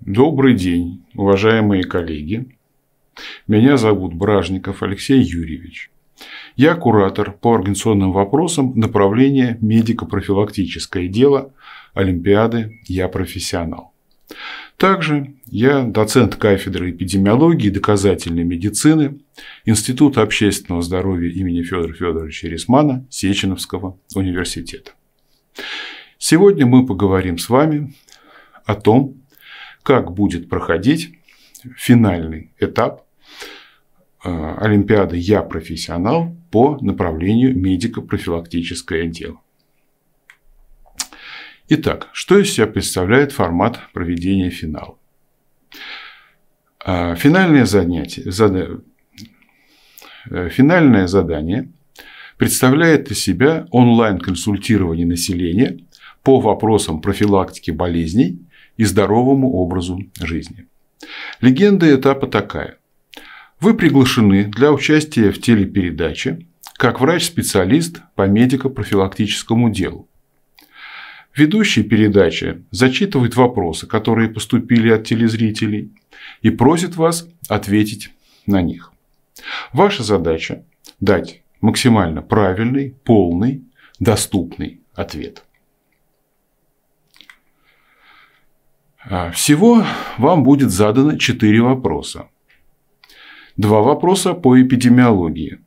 Добрый день, уважаемые коллеги. Меня зовут Бражников Алексей Юрьевич. Я куратор по организационным вопросам направления медико-профилактическое дело Олимпиады «Я профессионал». Также я доцент кафедры эпидемиологии и доказательной медицины Института общественного здоровья имени Федора Федоровича Рисмана Сеченовского университета. Сегодня мы поговорим с вами о том, как будет проходить финальный этап э, Олимпиады «Я профессионал» по направлению медико-профилактическое дело. Итак, что из себя представляет формат проведения финала? А, финальное занятие, зад... Э, финальное задание представляет из себя онлайн-консультирование населения по вопросам профилактики болезней и здоровому образу жизни. Легенда этапа такая. Вы приглашены для участия в телепередаче как врач-специалист по медико-профилактическому делу. Ведущий передачи зачитывает вопросы, которые поступили от телезрителей, и просит вас ответить на них. Ваша задача – дать максимально правильный, полный, доступный ответ. А, всего вам будет задано 4 вопроса. Два вопроса по эпидемиологии.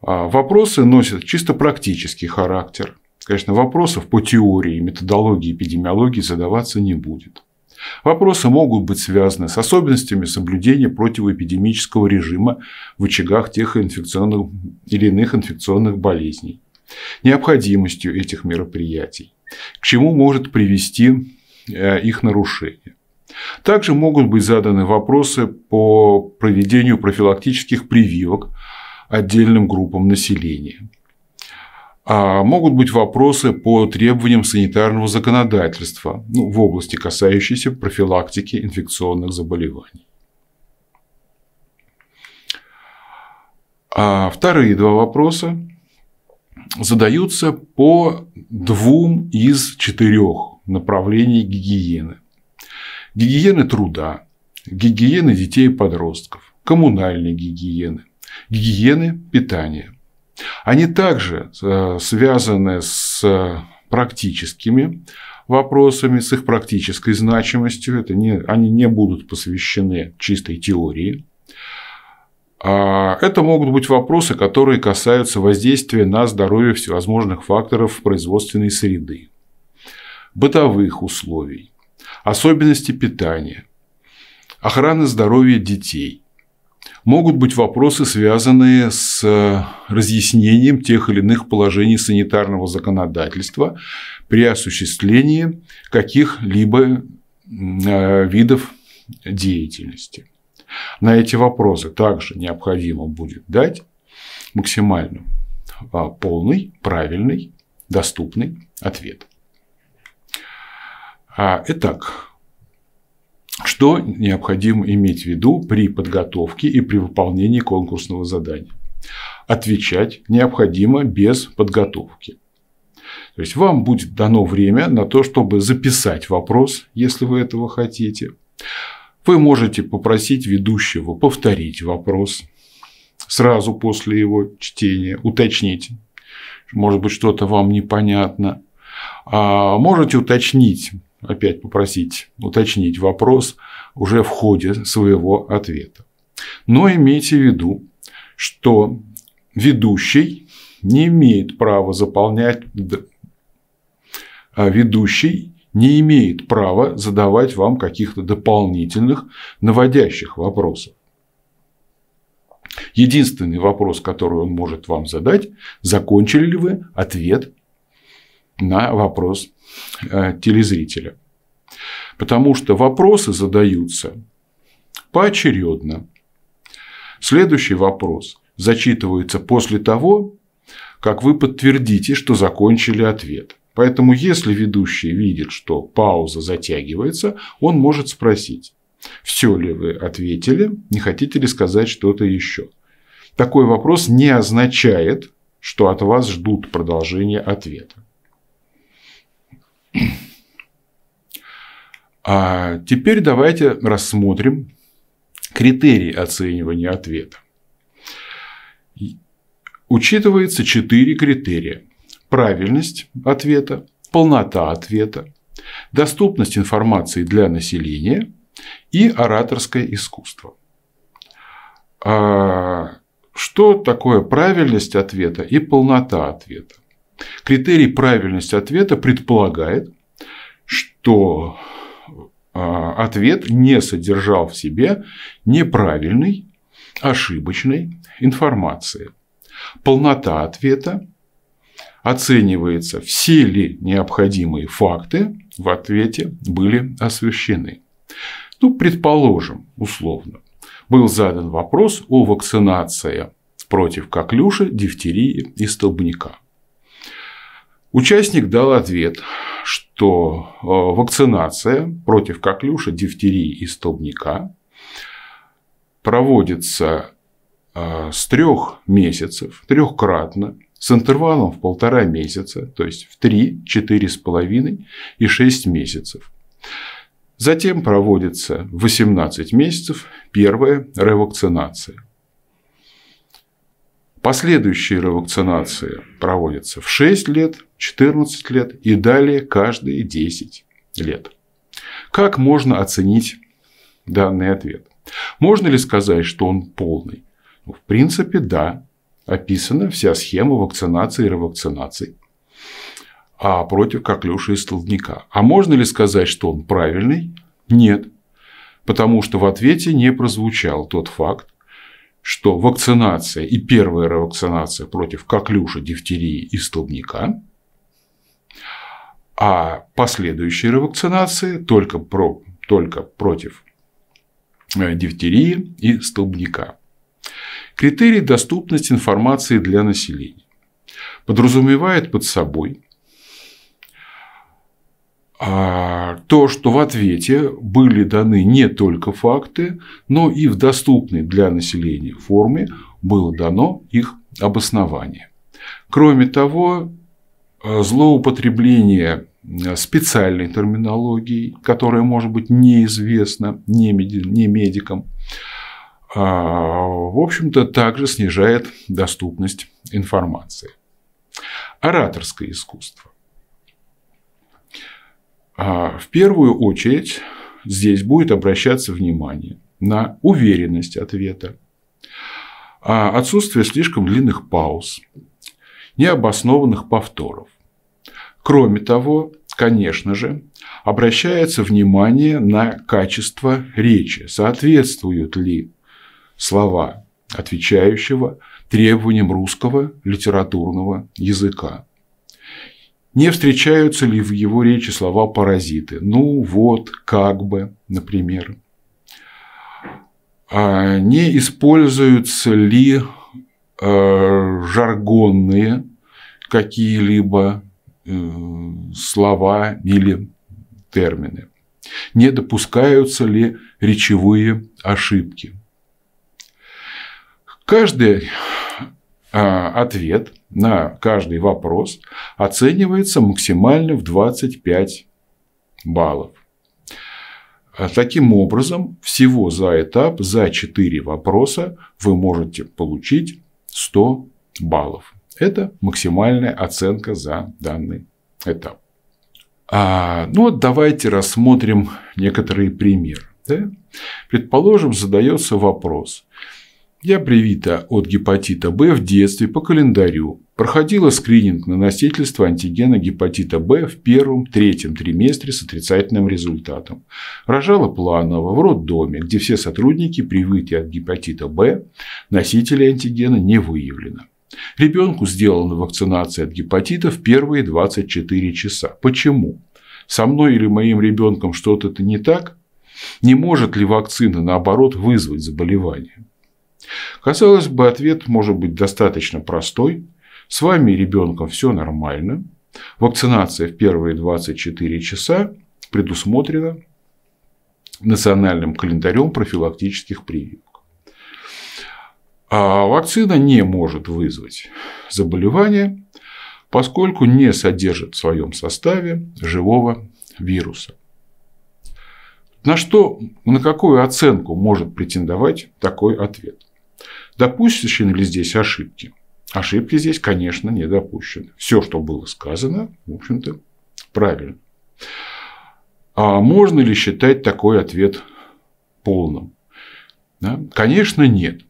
А, вопросы носят чисто практический характер. Конечно, вопросов по теории и методологии эпидемиологии задаваться не будет. Вопросы могут быть связаны с особенностями соблюдения противоэпидемического режима в очагах тех инфекционных или иных инфекционных болезней, необходимостью этих мероприятий, к чему может привести Э, их нарушения. Также могут быть заданы вопросы по проведению профилактических прививок отдельным группам населения. А могут быть вопросы по требованиям санитарного законодательства ну, в области, касающейся профилактики инфекционных заболеваний. А вторые два вопроса задаются по двум из четырех направлении гигиены. Гигиены труда, гигиены детей и подростков, коммунальной гигиены, гигиены питания. Они также э, связаны с практическими вопросами, с их практической значимостью. Это не, они не будут посвящены чистой теории. А, это могут быть вопросы, которые касаются воздействия на здоровье всевозможных факторов производственной среды бытовых условий, особенности питания, охраны здоровья детей. Могут быть вопросы, связанные с разъяснением тех или иных положений санитарного законодательства при осуществлении каких-либо э, видов деятельности. На эти вопросы также необходимо будет дать максимально а, полный, правильный, доступный ответ. А, итак, что необходимо иметь в виду при подготовке и при выполнении конкурсного задания? Отвечать необходимо без подготовки. То есть вам будет дано время на то, чтобы записать вопрос, если вы этого хотите. Вы можете попросить ведущего повторить вопрос сразу после его чтения, уточнить, может быть, что-то вам непонятно. А, можете уточнить опять попросить уточнить вопрос уже в ходе своего ответа. Но имейте в виду, что ведущий не имеет права заполнять а ведущий не имеет права задавать вам каких-то дополнительных наводящих вопросов. Единственный вопрос, который он может вам задать, закончили ли вы ответ на вопрос э, телезрителя. Потому что вопросы задаются поочередно. Следующий вопрос зачитывается после того, как вы подтвердите, что закончили ответ. Поэтому, если ведущий видит, что пауза затягивается, он может спросить, все ли вы ответили, не хотите ли сказать что-то еще. Такой вопрос не означает, что от вас ждут продолжение ответа. А теперь давайте рассмотрим критерии оценивания ответа. Учитывается четыре критерия. Правильность ответа, полнота ответа, доступность информации для населения и ораторское искусство. А, что такое правильность ответа и полнота ответа? Критерий правильности ответа предполагает, что а, ответ не содержал в себе неправильной, ошибочной информации. Полнота ответа оценивается, все ли необходимые факты в ответе были освещены. Ну, предположим, условно, был задан вопрос о вакцинации против коклюша, дифтерии и столбняка. Участник дал ответ, что э, вакцинация против коклюша, дифтерии и столбняка проводится э, с трех месяцев, трехкратно, с интервалом в полтора месяца, то есть в три, четыре с половиной и шесть месяцев. Затем проводится 18 месяцев первая ревакцинация – Последующие ревакцинации проводятся в 6 лет, 14 лет и далее каждые 10 лет. Как можно оценить данный ответ? Можно ли сказать, что он полный? Ну, в принципе, да. Описана вся схема вакцинации и ревакцинации а против коклюша и столбняка. А можно ли сказать, что он правильный? Нет. Потому что в ответе не прозвучал тот факт, что вакцинация и первая ревакцинация против коклюша, дифтерии и столбняка, а последующие ревакцинации только, про, только против э, дифтерии и столбняка. Критерий доступности информации для населения подразумевает под собой а то, что в ответе были даны не только факты, но и в доступной для населения форме было дано их обоснование. Кроме того, э, злоупотребление э, специальной терминологией, которая может быть неизвестна не медикам, а, в общем-то, также снижает доступность информации. Ораторское искусство. А, в первую очередь здесь будет обращаться внимание на уверенность ответа, а, отсутствие слишком длинных пауз, необоснованных повторов. Кроме того, конечно же, обращается внимание на качество речи, соответствуют ли слова отвечающего требованиям русского литературного языка. Не встречаются ли в его речи слова «паразиты»? Ну вот, как бы, например. А, не используются ли а, жаргонные какие-либо э, слова или термины? Не допускаются ли речевые ошибки? Каждый а, ответ – на каждый вопрос оценивается максимально в 25 баллов. А таким образом, всего за этап, за 4 вопроса вы можете получить 100 баллов. Это максимальная оценка за данный этап. А, ну вот давайте рассмотрим некоторые примеры. Да? Предположим, задается вопрос. Я привита от гепатита Б в детстве по календарю. Проходила скрининг на носительство антигена гепатита Б в первом-третьем триместре с отрицательным результатом. Рожала планово в роддоме, где все сотрудники, привиты от гепатита Б, носители антигена не выявлено. Ребенку сделана вакцинация от гепатита в первые 24 часа. Почему? Со мной или моим ребенком что-то не так? Не может ли вакцина, наоборот, вызвать заболевание? Казалось бы, ответ может быть достаточно простой. С вами и ребенком все нормально. Вакцинация в первые 24 часа предусмотрена национальным календарем профилактических прививок. А вакцина не может вызвать заболевание, поскольку не содержит в своем составе живого вируса. На что, на какую оценку может претендовать такой ответ? Допущены ли здесь ошибки? Ошибки здесь, конечно, не допущены. Все, что было сказано, в общем-то, правильно. А можно ли считать такой ответ полным? Да? Конечно, нет.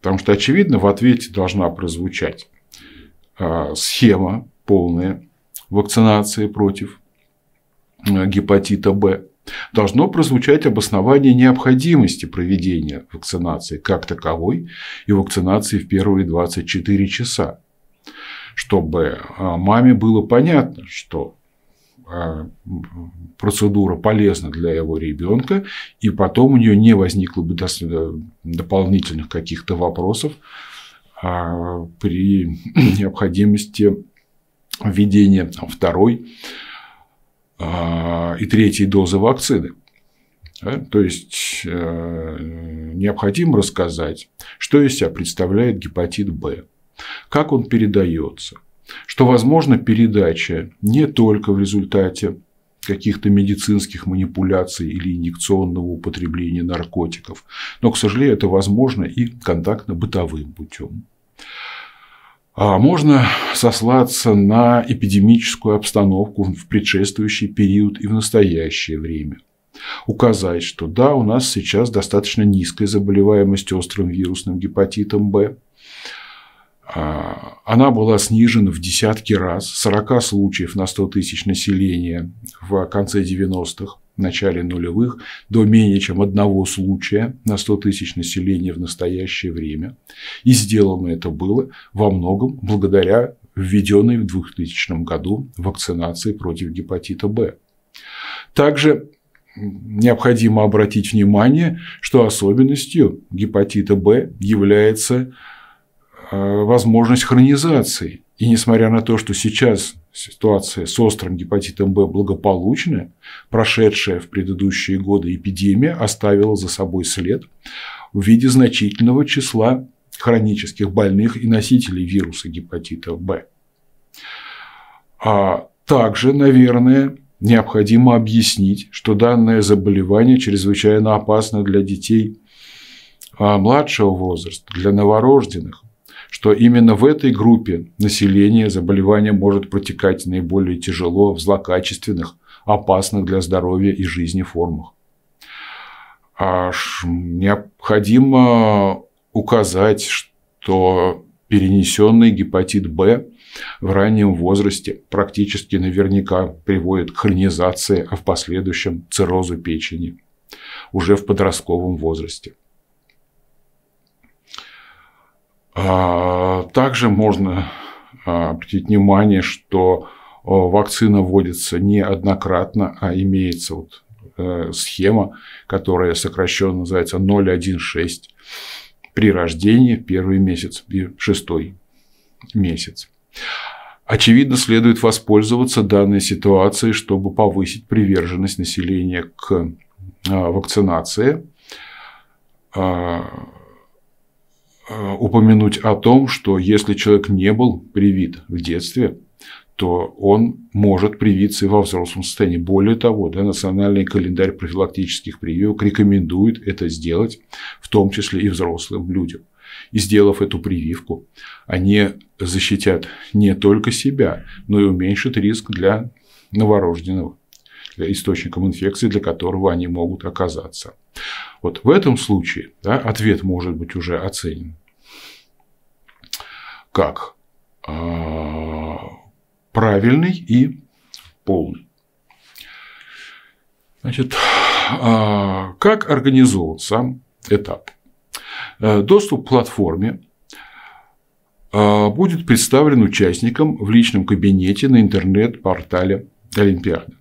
Потому что, очевидно, в ответе должна прозвучать а, схема полная вакцинации против э, гепатита Б должно прозвучать обоснование необходимости проведения вакцинации как таковой и вакцинации в первые 24 часа, чтобы а, маме было понятно, что а, процедура полезна для его ребенка, и потом у нее не возникло бы э, дополнительных каких-то вопросов а, при необходимости введения там, второй а, и третьей дозы вакцины. То есть э, необходимо рассказать, что из себя представляет гепатит Б, как он передается, что возможна передача не только в результате каких-то медицинских манипуляций или инъекционного употребления наркотиков, но, к сожалению, это возможно и контактно-бытовым путем. А можно сослаться на эпидемическую обстановку в предшествующий период и в настоящее время. Указать, что да, у нас сейчас достаточно низкая заболеваемость острым вирусным гепатитом Б, а, Она была снижена в десятки раз, 40 случаев на 100 тысяч населения в конце 90-х в начале нулевых до менее чем одного случая на 100 тысяч населения в настоящее время. И сделано это было во многом благодаря введенной в 2000 году вакцинации против гепатита Б. Также необходимо обратить внимание, что особенностью гепатита Б является э, возможность хронизации. И несмотря на то, что сейчас ситуация с острым гепатитом Б благополучная, прошедшая в предыдущие годы эпидемия оставила за собой след в виде значительного числа хронических больных и носителей вируса гепатита В. А также, наверное, необходимо объяснить, что данное заболевание чрезвычайно опасно для детей а младшего возраста, для новорожденных, что именно в этой группе населения заболевание может протекать наиболее тяжело в злокачественных, опасных для здоровья и жизни формах. Аж необходимо указать, что перенесенный гепатит Б в раннем возрасте практически наверняка приводит к хронизации, а в последующем циррозу печени уже в подростковом возрасте. А, также можно а, обратить внимание, что вакцина вводится не однократно, а имеется вот э, схема, которая сокращенно называется 016 при рождении первый месяц и шестой месяц. Очевидно, следует воспользоваться данной ситуацией, чтобы повысить приверженность населения к а, вакцинации Э, упомянуть о том, что если человек не был привит в детстве, то он может привиться и во взрослом состоянии. Более того, да, Национальный календарь профилактических прививок рекомендует это сделать, в том числе и взрослым людям. И сделав эту прививку, они защитят не только себя, но и уменьшат риск для новорожденного, для источником инфекции, для которого они могут оказаться. Вот в этом случае да, ответ может быть уже оценен. Как а, правильный и полный. Значит, а, как организован сам этап? Э, доступ к платформе а, будет представлен участникам в личном кабинете на интернет-портале Олимпиады.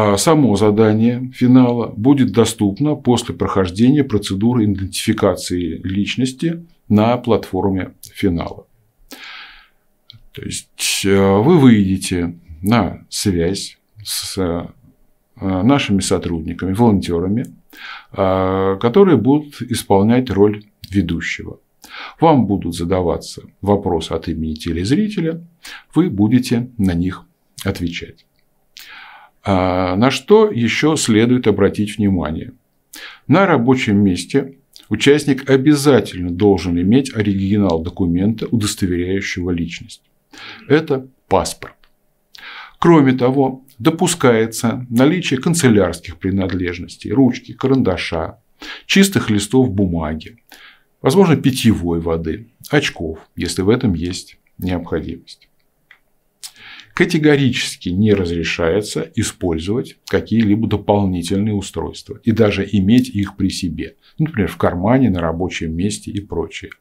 А само задание финала будет доступно после прохождения процедуры идентификации личности на платформе финала. То есть э, вы выйдете на связь с э, нашими сотрудниками, волонтерами, э, которые будут исполнять роль ведущего. Вам будут задаваться вопросы от имени телезрителя, вы будете на них отвечать. А, на что еще следует обратить внимание? На рабочем месте участник обязательно должен иметь оригинал документа, удостоверяющего личность. Это паспорт. Кроме того, допускается наличие канцелярских принадлежностей, ручки, карандаша, чистых листов бумаги, возможно, питьевой воды, очков, если в этом есть необходимость категорически не разрешается использовать какие-либо дополнительные устройства и даже иметь их при себе, например, в кармане, на рабочем месте и прочее.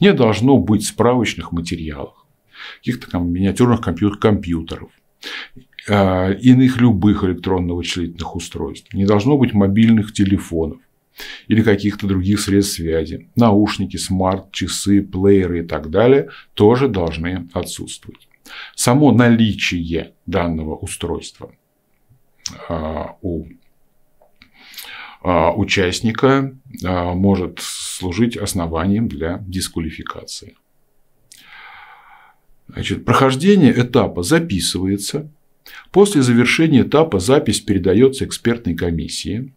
Не должно быть справочных материалов, каких-то там миниатюрных компьютеров, а, иных любых электронно-вычислительных устройств. Не должно быть мобильных телефонов или каких-то других средств связи. Наушники, смарт-часы, плееры и так далее тоже должны отсутствовать само наличие данного устройства а, у а, участника а, может служить основанием для дисквалификации. Значит, прохождение этапа записывается. После завершения этапа запись передается экспертной комиссии.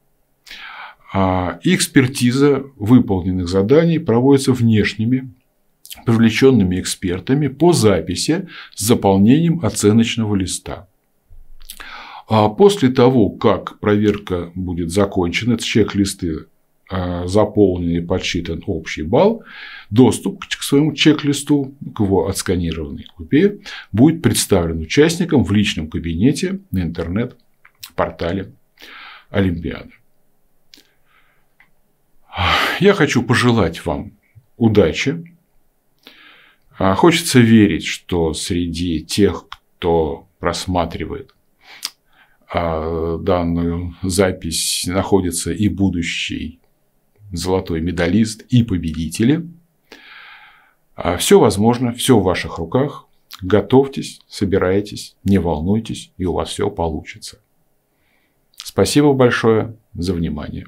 И экспертиза выполненных заданий проводится внешними привлеченными экспертами по записи с заполнением оценочного листа. А после того, как проверка будет закончена, чек-листы а, заполнены, и подсчитан общий балл, доступ к своему чек-листу, к его отсканированной копии, будет представлен участникам в личном кабинете на интернет-портале Олимпиады. Я хочу пожелать вам удачи а хочется верить, что среди тех, кто просматривает а, данную запись, находится и будущий золотой медалист, и победители. А все возможно, все в ваших руках. Готовьтесь, собирайтесь, не волнуйтесь, и у вас все получится. Спасибо большое за внимание.